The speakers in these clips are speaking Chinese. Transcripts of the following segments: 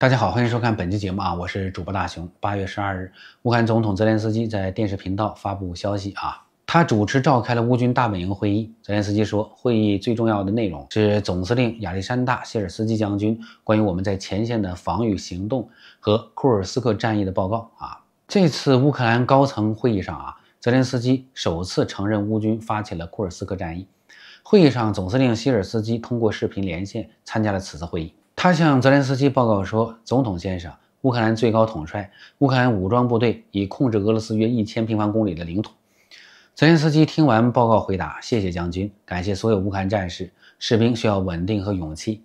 大家好，欢迎收看本期节目啊，我是主播大熊。八月十二日，乌克兰总统泽连斯基在电视频道发布消息啊，他主持召开了乌军大本营会议。泽连斯基说，会议最重要的内容是总司令亚历山大·谢尔斯基将军关于我们在前线的防御行动和库尔斯克战役的报告啊。这次乌克兰高层会议上啊，泽连斯基首次承认乌军发起了库尔斯克战役。会议上，总司令谢尔斯基通过视频连线参加了此次会议。他向泽连斯基报告说：“总统先生，乌克兰最高统帅，乌克兰武装部队已控制俄罗斯约一千平方公里的领土。”泽连斯基听完报告，回答：“谢谢将军，感谢所有乌克兰战士、士兵，需要稳定和勇气。”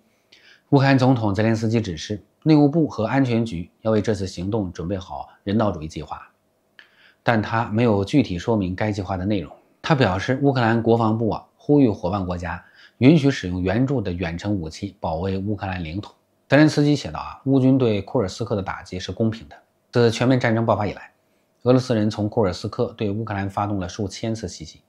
乌克兰总统泽连斯基指示内务部和安全局要为这次行动准备好人道主义计划，但他没有具体说明该计划的内容。他表示：“乌克兰国防部啊。”呼吁伙伴国家允许使用援助的远程武器保卫乌克兰领土。德林斯基写道：“啊，乌军对库尔斯克的打击是公平的。自全面战争爆发以来，俄罗斯人从库尔斯克对乌克兰发动了数千次袭击。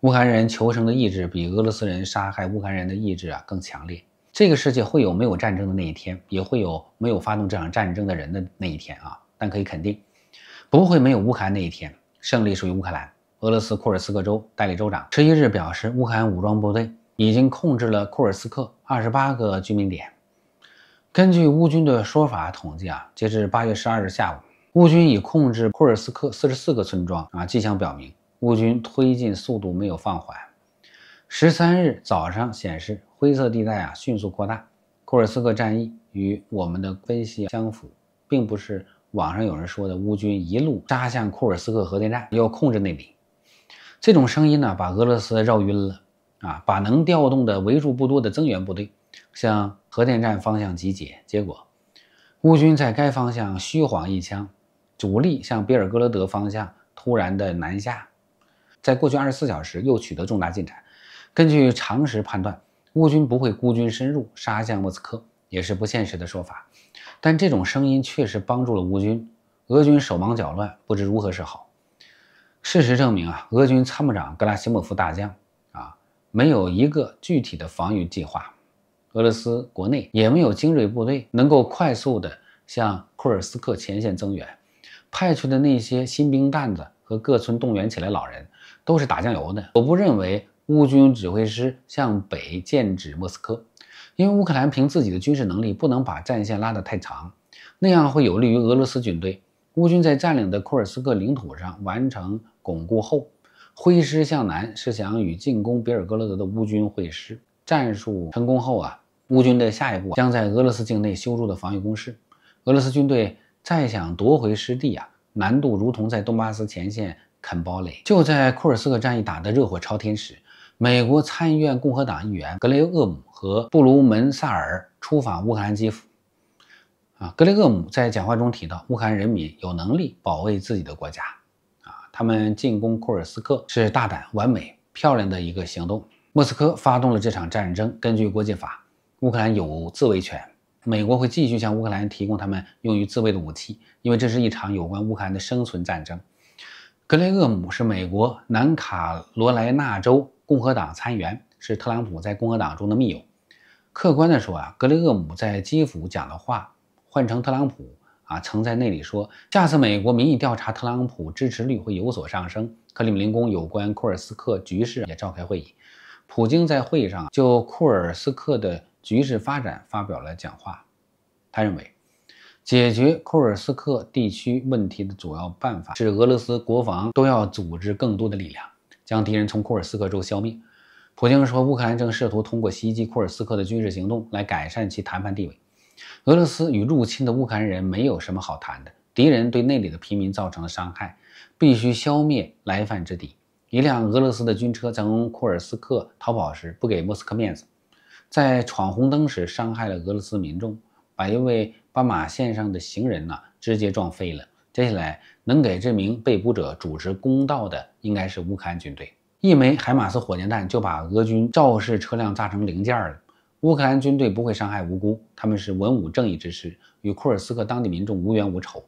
乌克兰人求生的意志比俄罗斯人杀害乌克兰人的意志啊更强烈。这个世界会有没有战争的那一天，也会有没有发动这场战争的人的那一天啊。但可以肯定，不会没有乌克兰那一天。胜利属于乌克兰。”俄罗斯库尔斯克州代理州长十一日表示，乌克兰武装部队已经控制了库尔斯克二十八个居民点。根据乌军的说法统计啊，截至八月十二日下午，乌军已控制库尔斯克四十四个村庄啊。迹象表明，乌军推进速度没有放缓。十三日早上显示，灰色地带啊迅速扩大。库尔斯克战役与我们的分析相符，并不是网上有人说的乌军一路杀向库尔斯克核电站，要控制那里。这种声音呢，把俄罗斯绕晕了啊！把能调动的为数不多的增援部队向核电站方向集结，结果，乌军在该方向虚晃一枪，主力向比尔哥罗德方向突然的南下，在过去二十四小时又取得重大进展。根据常识判断，乌军不会孤军深入杀向莫斯科，也是不现实的说法。但这种声音确实帮助了乌军，俄军手忙脚乱，不知如何是好。事实证明啊，俄军参谋长格拉西莫夫大将啊，没有一个具体的防御计划。俄罗斯国内也没有精锐部队能够快速的向库尔斯克前线增援，派出的那些新兵蛋子和各村动员起来老人都是打酱油的。我不认为乌军指挥师向北剑指莫斯科，因为乌克兰凭自己的军事能力不能把战线拉得太长，那样会有利于俄罗斯军队。乌军在占领的库尔斯克领土上完成。巩固后，挥师向南，是想与进攻比尔哥罗德的乌军会师。战术成功后啊，乌军的下一步将在俄罗斯境内修筑的防御工事。俄罗斯军队再想夺回失地啊，难度如同在东巴斯前线啃堡垒。就在库尔斯克战役打得热火朝天时，美国参议院共和党议员格雷厄姆和布鲁门萨尔出访乌克兰基辅。啊，格雷厄姆在讲话中提到，乌克兰人民有能力保卫自己的国家。他们进攻库尔斯克是大胆、完美、漂亮的一个行动。莫斯科发动了这场战争。根据国际法，乌克兰有自卫权。美国会继续向乌克兰提供他们用于自卫的武器，因为这是一场有关乌克兰的生存战争。格雷厄姆是美国南卡罗来纳州共和党参议员，是特朗普在共和党中的密友。客观地说啊，格雷厄姆在基辅讲的话，换成特朗普。啊，曾在那里说，下次美国民意调查，特朗普支持率会有所上升。克里姆林宫有关库尔斯克局势也召开会议，普京在会议上就库尔斯克的局势发展发表了讲话。他认为，解决库尔斯克地区问题的主要办法是俄罗斯国防都要组织更多的力量，将敌人从库尔斯克州消灭。普京说，乌克兰正试图通过袭击库尔斯克的军事行动来改善其谈判地位。俄罗斯与入侵的乌克兰人没有什么好谈的。敌人对那里的平民造成了伤害，必须消灭来犯之敌。一辆俄罗斯的军车从库尔斯克逃跑时，不给莫斯科面子，在闯红灯时伤害了俄罗斯民众，把一位斑马线上的行人呢直接撞飞了。接下来能给这名被捕者主持公道的，应该是乌克兰军队。一枚海马斯火箭弹就把俄军肇事车辆炸成零件了。乌克兰军队不会伤害无辜，他们是文武正义之师，与库尔斯克当地民众无冤无仇。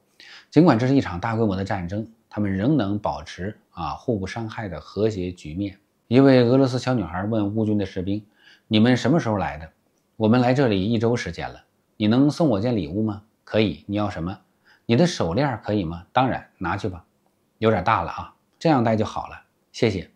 尽管这是一场大规模的战争，他们仍能保持啊互不伤害的和谐局面。一位俄罗斯小女孩问乌军的士兵：“你们什么时候来的？”“我们来这里一周时间了。”“你能送我件礼物吗？”“可以。”“你要什么？”“你的手链可以吗？”“当然，拿去吧。”“有点大了啊，这样戴就好了。”“谢谢。”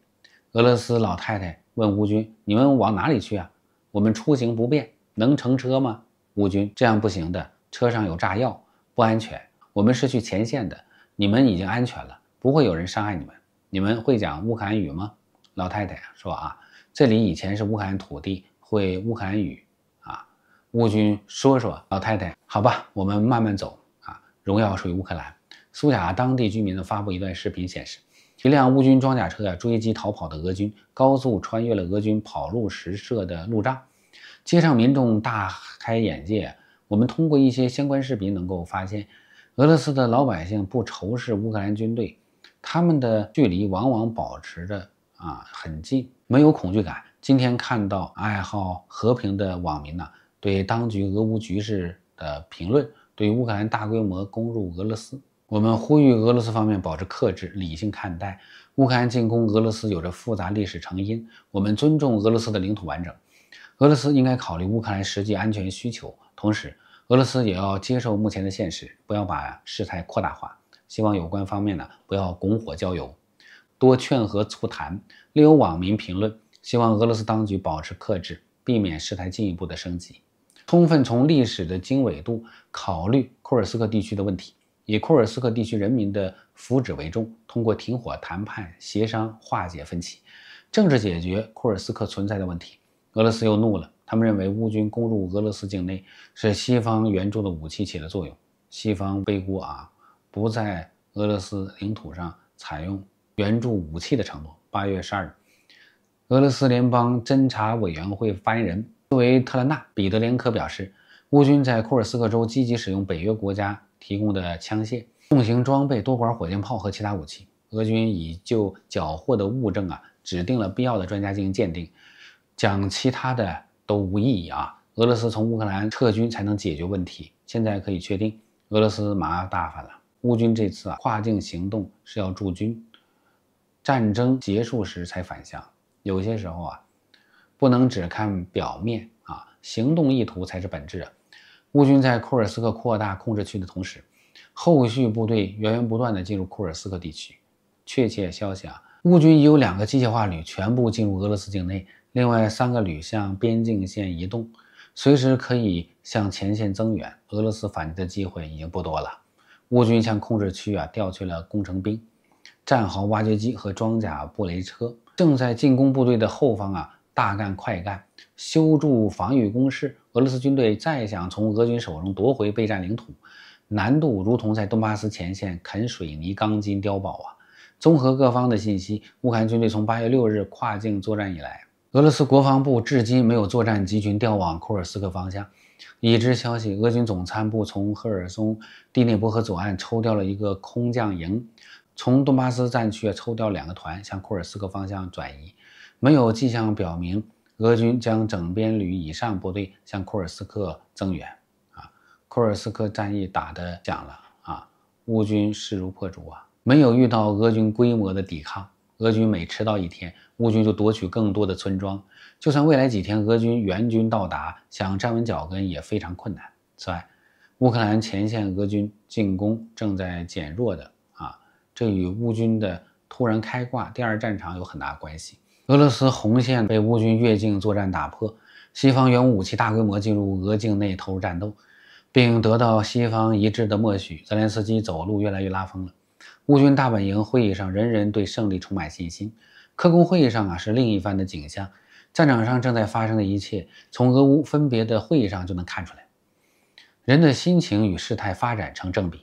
俄罗斯老太太问乌军：“你们往哪里去啊？”我们出行不便，能乘车吗？乌军这样不行的，车上有炸药，不安全。我们是去前线的，你们已经安全了，不会有人伤害你们。你们会讲乌克兰语吗？老太太说啊，这里以前是乌克兰土地，会乌克兰语啊。乌军说说，老太太好吧，我们慢慢走啊。荣耀属于乌克兰。苏贾当地居民呢发布一段视频显示。一辆乌军装甲车呀追击逃跑的俄军，高速穿越了俄军跑路时设的路障，街上民众大开眼界。我们通过一些相关视频能够发现，俄罗斯的老百姓不仇视乌克兰军队，他们的距离往往保持着啊很近，没有恐惧感。今天看到爱好和平的网民呢，对当局俄乌局势的评论，对乌克兰大规模攻入俄罗斯。我们呼吁俄罗斯方面保持克制，理性看待乌克兰进攻。俄罗斯有着复杂历史成因。我们尊重俄罗斯的领土完整，俄罗斯应该考虑乌克兰实际安全需求。同时，俄罗斯也要接受目前的现实，不要把事态扩大化。希望有关方面呢不要拱火浇油，多劝和促谈。另有网民评论：希望俄罗斯当局保持克制，避免事态进一步的升级，充分从历史的经纬度考虑库尔斯克地区的问题。以库尔斯克地区人民的福祉为重，通过停火谈判协商化解分歧，政治解决库尔斯克存在的问题。俄罗斯又怒了，他们认为乌军攻入俄罗斯境内是西方援助的武器起了作用，西方背锅啊！不在俄罗斯领土上采用援助武器的承诺。八月十二日，俄罗斯联邦侦查委员会发言人作为特兰纳·彼得连科表示。乌军在库尔斯克州积极使用北约国家提供的枪械、重型装备、多管火箭炮和其他武器。俄军已就缴获的物证啊，指定了必要的专家进行鉴定。讲其他的都无意义啊！俄罗斯从乌克兰撤军才能解决问题。现在可以确定，俄罗斯麻烦了。乌军这次啊，跨境行动是要驻军，战争结束时才返乡。有些时候啊，不能只看表面啊，行动意图才是本质啊！乌军在库尔斯克扩大控制区的同时，后续部队源源不断地进入库尔斯克地区。确切消息啊，乌军已有两个机械化旅全部进入俄罗斯境内，另外三个旅向边境线移动，随时可以向前线增援。俄罗斯反击的机会已经不多了。乌军向控制区啊调去了工程兵、战壕挖掘机和装甲布雷车，正在进攻部队的后方啊大干快干，修筑防御工事。俄罗斯军队再想从俄军手中夺回备战领土，难度如同在东巴斯前线啃水泥钢筋碉堡啊！综合各方的信息，乌克兰军队从八月六日跨境作战以来，俄罗斯国防部至今没有作战集群调往库尔斯克方向。已知消息，俄军总参部从赫尔松第聂伯河左岸抽调了一个空降营，从东巴斯战区抽调两个团向库尔斯克方向转移，没有迹象表明。俄军将整编旅以上部队向库尔斯克增援，啊，库尔斯克战役打得响了啊，乌军势如破竹啊，没有遇到俄军规模的抵抗。俄军每迟到一天，乌军就夺取更多的村庄。就算未来几天俄军援军到达，想站稳脚跟也非常困难。此外，乌克兰前线俄军进攻正在减弱的啊，这与乌军的突然开挂第二战场有很大关系。俄罗斯红线被乌军越境作战打破，西方原武器大规模进入俄境内投入战斗，并得到西方一致的默许。泽连斯基走路越来越拉风了。乌军大本营会议上，人人对胜利充满信心。科工会议上啊，是另一番的景象。战场上正在发生的一切，从俄乌分别的会议上就能看出来。人的心情与事态发展成正比。